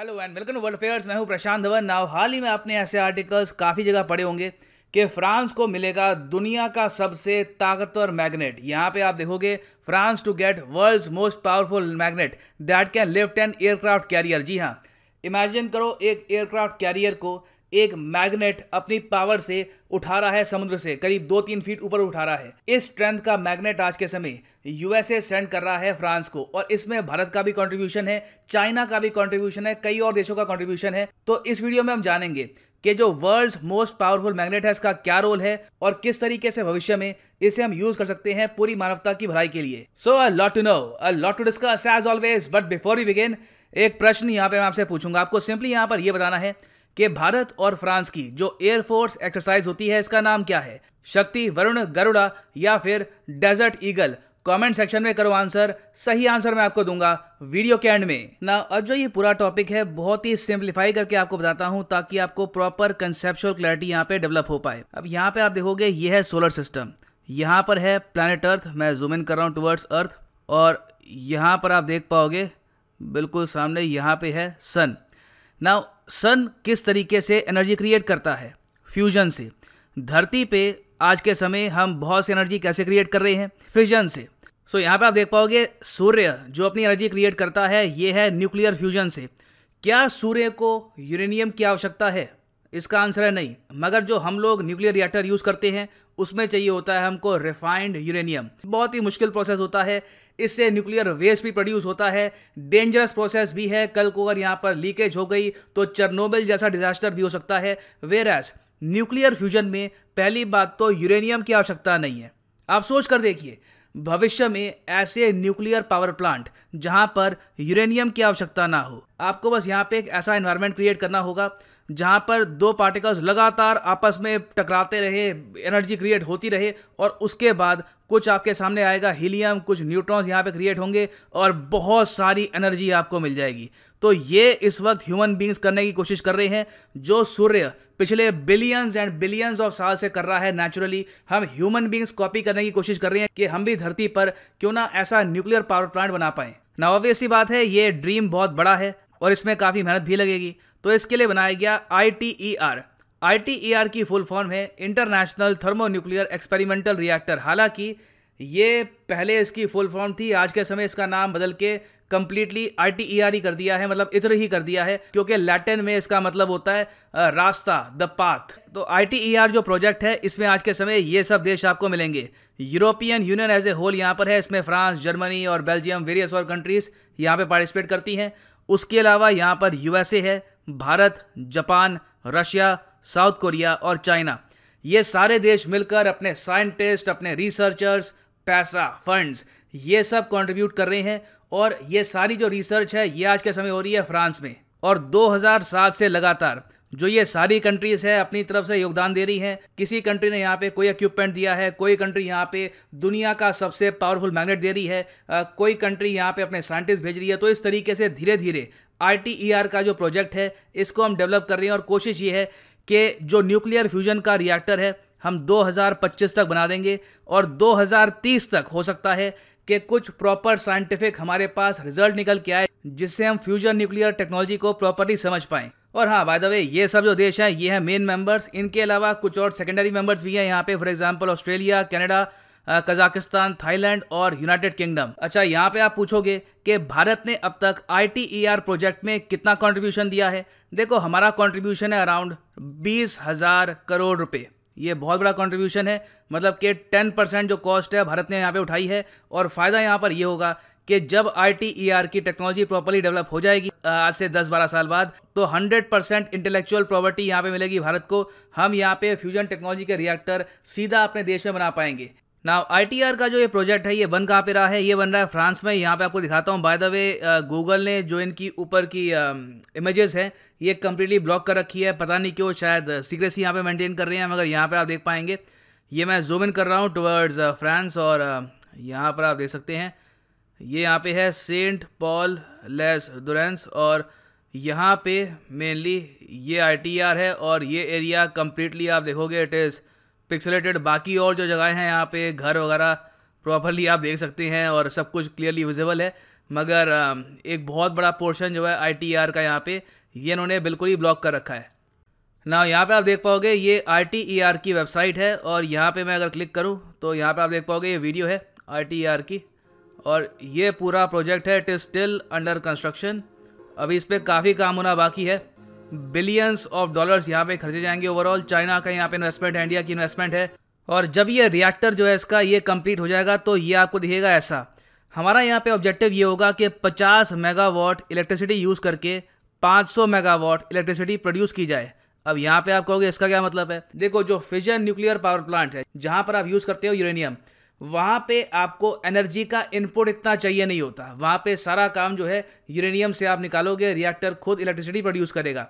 hello and welcome to world affairs मैं हूं प्रशांत धवन नाव हाल ही में आपने ऐसे आर्टिकल्स काफ़ी जगह पढ़े होंगे कि फ्रांस को मिलेगा दुनिया का सबसे ताकतवर मैग्नेट यहाँ पे आप देखोगे France to get world's most powerful magnet that can lift an aircraft carrier जी हाँ इमेजिन करो एक एयरक्राफ्ट कैरियर को एक मैग्नेट अपनी पावर से उठा रहा है समुद्र से करीब दो तीन फीट ऊपर उठा रहा है इस स्ट्रेंथ का मैग्नेट आज के समय यूएसए सेंड कर रहा है फ्रांस को और इसमें भारत का भी कंट्रीब्यूशन है चाइना का भी कंट्रीब्यूशन है कई और देशों का कंट्रीब्यूशन है तो इस वीडियो में हम जानेंगे कि जो वर्ल्ड मोस्ट पावरफुल मैग्नेट है इसका क्या रोल है और किस तरीके से भविष्य में इसे हम यूज कर सकते हैं पूरी मानवता की भलाई के लिए so a lot to know a lot to discuss as always but before you begin एक प्रश्न यहाँ पे मैं आपसे पूछूंगा आपको सिंपली यहाँ पर यह बताना है कि भारत और फ्रांस की जो एयरफोर्स एक्सरसाइज होती है इसका नाम क्या है शक्ति वरुण गरुड़ा या फिर डेजर्ट ईगल कमेंट सेक्शन में करो आंसर सही आंसर मैं आपको दूंगा वीडियो के एंड में ना अब जो ये पूरा टॉपिक है बहुत ही सिंप्लीफाई करके आपको बताता हूँ ताकि आपको प्रॉपर कंसेप्चुअल क्लैरिटी यहाँ पे डेवलप हो पाए अब यहाँ पे आप देखोगे ये है सोलर सिस्टम यहाँ पर है प्लानट अर्थ मैं जूम इन कर रहा हूँ टूवर्ड्स अर्थ और यहाँ पर आप देख पाओगे बिल्कुल सामने यहाँ पे है सन ना सन किस तरीके से एनर्जी क्रिएट करता है फ्यूजन से धरती पे आज के समय हम बहुत सी एनर्जी कैसे क्रिएट कर रहे हैं फ्यूजन से सो so, यहाँ पे आप देख पाओगे सूर्य जो अपनी एनर्जी क्रिएट करता है ये है न्यूक्लियर फ्यूजन से क्या सूर्य को यूरेनियम की आवश्यकता है इसका आंसर है नहीं मगर जो हम लोग न्यूक्लियर रिएक्टर यूज़ करते हैं उसमें चाहिए होता है हमको रिफाइंड यूरेनियम बहुत ही मुश्किल प्रोसेस होता है इससे न्यूक्लियर वेस्ट भी प्रोड्यूस होता है डेंजरस प्रोसेस भी है कल को अगर यहाँ पर लीकेज हो गई तो चरनोबिल जैसा डिजास्टर भी हो सकता है वेर एस न्यूक्लियर फ्यूजन में पहली बात तो यूरेनियम की आवश्यकता नहीं है आप सोच कर देखिए भविष्य में ऐसे न्यूक्लियर पावर प्लांट जहां पर यूरेनियम की आवश्यकता ना हो आपको बस यहाँ पे एक ऐसा इन्वायरमेंट क्रिएट करना होगा जहाँ पर दो पार्टिकल्स लगातार आपस में टकराते रहे एनर्जी क्रिएट होती रहे और उसके बाद कुछ आपके सामने आएगा हीलियम कुछ न्यूट्रॉन्स यहाँ पे क्रिएट होंगे और बहुत सारी एनर्जी आपको मिल जाएगी तो ये इस वक्त ह्यूमन बींग्स करने की कोशिश कर रहे हैं जो सूर्य पिछले बिलियंस एंड बिलियंस ऑफ साल से कर रहा है नेचुरली हम ह्यूमन बींग्स कॉपी करने की कोशिश कर रहे हैं कि हम भी धरती पर क्यों ना ऐसा न्यूक्लियर पावर प्लांट बना पाए ना ऑब्वियस बात है ये ड्रीम बहुत बड़ा है और इसमें काफ़ी मेहनत भी लगेगी तो इसके लिए बनाया गया I T E R I T E R की फुल फॉर्म है international thermo nuclear experimental reactor हालांकि ये पहले इसकी फुल फॉर्म थी आज के समय इसका नाम बदल के completely R T E R ही कर दिया है मतलब इतर ही कर दिया है क्योंकि लैटिन में इसका मतलब होता है रास्ता द पाथ तो आई टी ई आर जो प्रोजेक्ट है इसमें आज के समय ये सब देश आपको मिलेंगे European Union as a whole यहाँ पर है इसमें फ्रांस जर्मनी और बेल्जियम वेरियस और कंट्रीज यहाँ पर पार्टिसिपेट करती हैं उसके अलावा यहाँ पर यूएसए है Bharat Japan Russia South Korea और चाइना ये सारे देश मिलकर अपने साइंटिस्ट अपने रिसर्चर्स पैसा फंड्स ये सब कंट्रीब्यूट कर रहे हैं और ये सारी जो रिसर्च है ये आज के समय हो रही है फ्रांस में और 2007 से लगातार जो ये सारी कंट्रीज है अपनी तरफ से योगदान दे रही हैं किसी कंट्री ने यहाँ पे कोई इक्विपमेंट दिया है कोई कंट्री यहाँ पे दुनिया का सबसे पावरफुल मैग्नेट दे रही है कोई कंट्री यहाँ पे अपने साइंटिस्ट भेज रही है तो इस तरीके से धीरे धीरे आई का जो प्रोजेक्ट है इसको हम डेवलप कर रहे हैं और कोशिश ये है कि जो न्यूक्लियर फ्यूजन का रिएक्टर है हम 2025 तक बना देंगे और 2030 तक हो सकता है कि कुछ प्रॉपर साइंटिफिक हमारे पास रिजल्ट निकल के आए जिससे हम फ्यूचर न्यूक्लियर टेक्नोलॉजी को प्रॉपरली समझ पाए और हाँ बाय द वे ये सब जो देश हैं ये हैं मेन मेंबर्स इनके अलावा कुछ और सेकेंडरी मेंबर्स भी हैं यहाँ पे for example Australia Canada Kazakhstan Thailand और यूनाइटेड किंगडम अच्छा यहाँ पे आप पूछोगे कि भारत ने अब तक आई प्रोजेक्ट e में कितना कॉन्ट्रीब्यूशन दिया है देखो हमारा कॉन्ट्रीब्यूशन है अराउंड बीस हज़ार करोड़ रुपये ये बहुत बड़ा कॉन्ट्रीब्यूशन है मतलब कि टेन परसेंट जो कॉस्ट है भारत ने यहाँ पे उठाई है और फ़ायदा यहाँ पर ये होगा कि जब आई e की टेक्नोलॉजी प्रॉपरली डेवलप हो जाएगी आज से 10-12 साल बाद तो 100 परसेंट इंटेलेक्चुअल प्रॉपर्टी यहाँ पे मिलेगी भारत को हम यहाँ पे फ्यूजन टेक्नोलॉजी के रिएक्टर सीधा अपने देश में बना पाएंगे ना आईटीआर का जो ये प्रोजेक्ट है ये बन कहाँ पे रहा है ये बन रहा है फ्रांस में यहाँ पे आपको दिखाता हूँ बाय द वे गूगल ने जो इनकी ऊपर की इमेजेस हैं ये कम्प्लीटली ब्लॉक कर रखी है पता नहीं क्यों शायद सीक्रेसी यहाँ पे मेंटेन कर रही है मगर यहाँ पे आप देख पाएंगे ये मैं जूम इन कर रहा हूँ टुवर्ड्स फ्रांस और यहाँ पर आप देख सकते हैं ये यहाँ पे है सेंट पॉल लेस दुरेंस और यहाँ पे मेनली ये आईटीआर है और ये एरिया कम्प्लीटली आप देखोगे इट इज़ पिक्सलेटेड बाकी और जो जगह हैं यहाँ पे घर वगैरह प्रॉपरली आप देख सकते हैं और सब कुछ क्लियरली विजिबल है मगर एक बहुत बड़ा पोर्शन जो है आई e का यहाँ पे ये इन्होंने बिल्कुल ही ब्लॉक कर रखा है ना यहाँ पे आप देख पाओगे ये आर टी ई आर की वेबसाइट है और यहाँ पे मैं अगर क्लिक करूँ तो यहाँ पे आप देख पाओगे ये वीडियो है आर टी ई आर की और ये पूरा प्रोजेक्ट है it is still under construction अभी इस पर काफ़ी काम होना बाकी है बिलियंस ऑफ डॉलर्स यहाँ पे खर्चे जाएंगे ओवरऑल चाइना का यहाँ पे इन्वेस्टमेंट है इंडिया की इन्वेस्टमेंट है और जब ये रिएक्टर जो है इसका ये कंप्लीट हो जाएगा तो ये आपको दिखेगा ऐसा हमारा यहाँ पे ऑब्जेक्टिव ये होगा कि 50 मेगावाट इलेक्ट्रिसिटी यूज़ करके 500 मेगावाट इलेक्ट्रिसिटी प्रोड्यूस की जाए अब यहाँ पे आप कहोगे इसका क्या मतलब है देखो जो फिजन न्यूक्लियर पावर प्लांट है जहाँ पर आप यूज़ करते हो यूरेनियम वहाँ पे आपको एनर्जी का इनपुट इतना चाहिए नहीं होता वहाँ पे सारा काम जो है यूरेनियम से आप निकालोगे रिएक्टर खुद इलेक्ट्रिसिटी प्रोड्यूस करेगा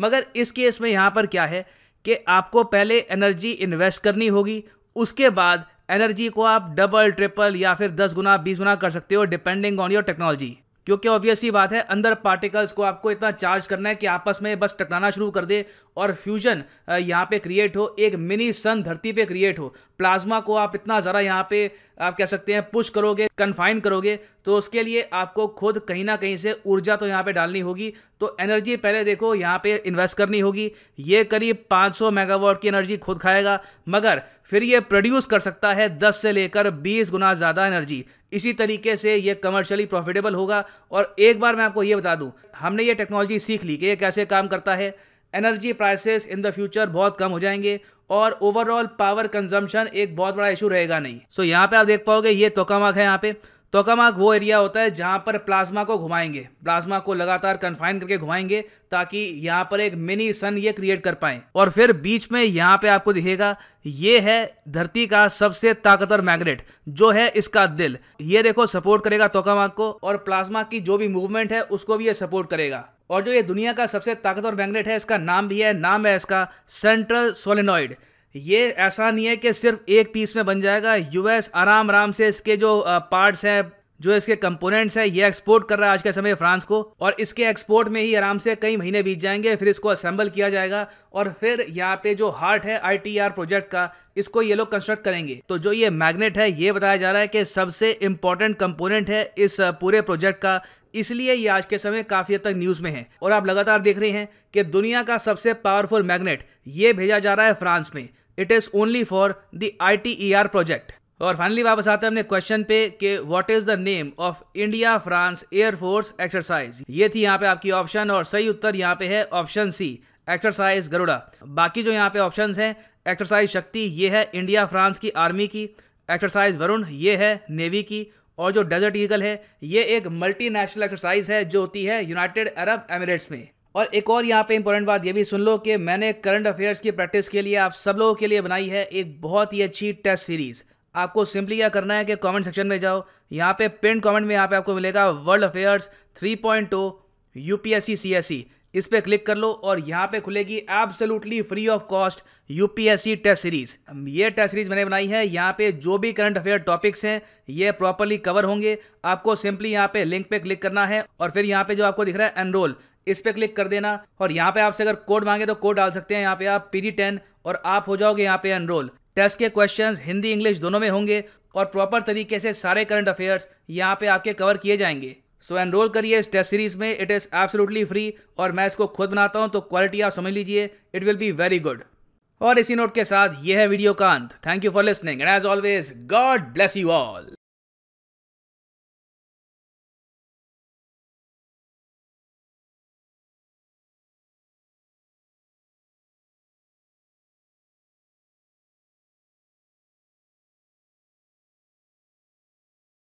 मगर इस केस में यहाँ पर क्या है कि आपको पहले एनर्जी इन्वेस्ट करनी होगी उसके बाद एनर्जी को आप डबल ट्रिपल या फिर दस गुना बीस गुना कर सकते हो डिपेंडिंग ऑन योर टेक्नोलॉजी क्योंकि ऑब्वियस ही बात है अंदर पार्टिकल्स को आपको इतना चार्ज करना है कि आपस में बस टकराना शुरू कर दे और फ्यूजन यहाँ पे क्रिएट हो एक मिनी सन धरती पे क्रिएट हो प्लाज्मा को आप इतना ज़रा यहाँ पे आप कह सकते हैं पुश करोगे कन्फाइन करोगे तो उसके लिए आपको खुद कहीं ना कहीं से ऊर्जा तो यहाँ पे डालनी होगी तो एनर्जी पहले देखो यहाँ पे इन्वेस्ट करनी होगी ये करीब 500 मेगावाट की एनर्जी खुद खाएगा मगर फिर ये प्रोड्यूस कर सकता है 10 से लेकर 20 गुना ज़्यादा एनर्जी इसी तरीके से ये कमर्शियली प्रॉफिटेबल होगा और एक बार मैं आपको ये बता दूँ हमने ये टेक्नोलॉजी सीख ली कि ये कैसे काम करता है energy prices in the future बहुत कम हो जाएंगे और ओवरऑल पावर कंजम्पशन एक बहुत बड़ा इशू रहेगा नहीं सो so, यहाँ पे आप देख पाओगे ये तोकामाक है यहाँ पे तोकामाक वो एरिया होता है जहाँ पर प्लाज्मा को घुमाएंगे प्लाज्मा को लगातार कन्फाइन करके घुमाएंगे ताकि यहाँ पर एक मिनी सन ये क्रिएट कर पाए और फिर बीच में यहाँ पे आपको दिखेगा ये है धरती का सबसे ताकतवर मैग्नेट जो है इसका दिल ये देखो सपोर्ट करेगा तोकामाक को और प्लाज्मा की जो भी मूवमेंट है उसको भी ये सपोर्ट करेगा और जो ये दुनिया का सबसे ताकतवर मैग्नेट है इसका नाम भी है नाम है इसका सेंट्रल सोलेनॉइड ये ऐसा नहीं है कि सिर्फ एक पीस में बन जाएगा यूएस आराम आराम से इसके जो पार्ट्स हैं जो इसके कंपोनेंट्स हैं ये एक्सपोर्ट कर रहा है आज के समय फ्रांस को और इसके एक्सपोर्ट में ही आराम से कई महीने बीत जाएंगे फिर इसको असेंबल किया जाएगा और फिर यहाँ पे जो हार्ट है आईटीआर प्रोजेक्ट का इसको ये लोग कंस्ट्रक्ट करेंगे तो जो ये मैग्नेट है ये बताया जा रहा है कि सबसे इम्पोर्टेंट कंपोनेंट है इस पूरे प्रोजेक्ट का इसलिए ये आज के समय काफी हद तक न्यूज में है और आप लगातार देख रहे हैं कि दुनिया का सबसे पावरफुल मैग्नेट ये भेजा जा रहा है फ्रांस में it is only for the I T E R project और फाइनली वापस आते हैं अपने क्वेश्चन पे कि what is the name of India France air force exercise ये थी यहाँ पे आपकी ऑप्शन और सही उत्तर यहाँ पे है ऑप्शन सी एक्सरसाइज गरुड़ा बाकी जो यहाँ पे ऑप्शंस हैं एक्सरसाइज शक्ति ये है इंडिया फ्रांस की आर्मी की एक्सरसाइज वरुण ये है नेवी की और जो डेजर्ट ईगल है ये एक मल्टीनेशनल एक्सरसाइज है जो होती है यूनाइटेड अरब एमिरेट्स में और एक और यहाँ पे इंपॉर्टेंट बात ये भी सुन लो कि मैंने करंट अफेयर्स की प्रैक्टिस के लिए आप सब लोगों के लिए बनाई है एक बहुत ही अच्छी टेस्ट सीरीज़ आपको सिंपली क्या करना है कि कमेंट सेक्शन में जाओ यहाँ पे पिन कमेंट में यहाँ पे आपको मिलेगा वर्ल्ड अफेयर्स 3.2 यूपीएससी सीएससी इस पर क्लिक कर लो और यहाँ पे खुलेगी absolutely free of cost UPSC test series ये टेस्ट सीरीज मैंने बनाई है यहाँ पे जो भी करंट अफेयर टॉपिक्स हैं ये प्रॉपरली कवर होंगे आपको सिंपली यहाँ पे लिंक पे क्लिक करना है और फिर यहाँ पे जो आपको दिख रहा है एनरोल इस पर क्लिक कर देना और यहाँ पे आपसे अगर कोड मांगे तो कोड डाल सकते हैं यहाँ पे आप पी टेन और आप हो जाओगे यहाँ पे एनरोल टेस्ट के क्वेश्चन हिंदी इंग्लिश दोनों में होंगे और प्रॉपर तरीके से सारे करंट अफेयर्स यहाँ पे आपके कवर किए जाएंगे सो एनरोल करिए इस टेस्ट सीरीज में इट इज़ एब्सोल्युटली फ्री और मैं इसको खुद बनाता हूँ तो क्वालिटी आप समझ लीजिए it will be very good और इसी नोट के साथ यह है वीडियो का अंत thank you for listening and as always God bless you all